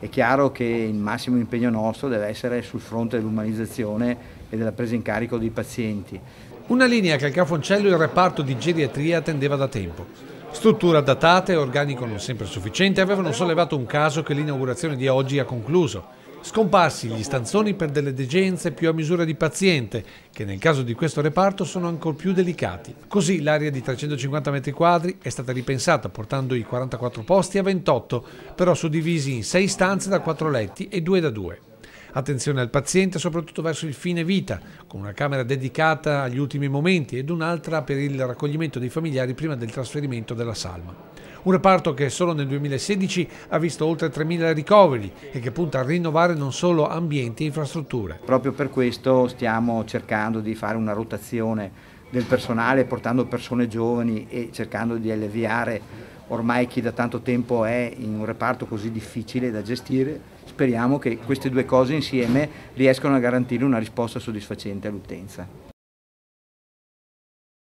È chiaro che il massimo impegno nostro deve essere sul fronte dell'umanizzazione e della presa in carico dei pazienti. Una linea che al Cafoncello il reparto di geriatria attendeva da tempo. Strutture datate, organico non sempre sufficiente, avevano sollevato un caso che l'inaugurazione di oggi ha concluso. Scomparsi gli stanzoni per delle degenze più a misura di paziente, che nel caso di questo reparto sono ancor più delicati. Così l'area di 350 m2 è stata ripensata portando i 44 posti a 28, però suddivisi in 6 stanze da 4 letti e 2 da 2. Attenzione al paziente, soprattutto verso il fine vita, con una camera dedicata agli ultimi momenti ed un'altra per il raccoglimento dei familiari prima del trasferimento della salma. Un reparto che solo nel 2016 ha visto oltre 3.000 ricoveri e che punta a rinnovare non solo ambienti e infrastrutture. Proprio per questo stiamo cercando di fare una rotazione del personale portando persone giovani e cercando di alleviare ormai chi da tanto tempo è in un reparto così difficile da gestire, speriamo che queste due cose insieme riescano a garantire una risposta soddisfacente all'utenza.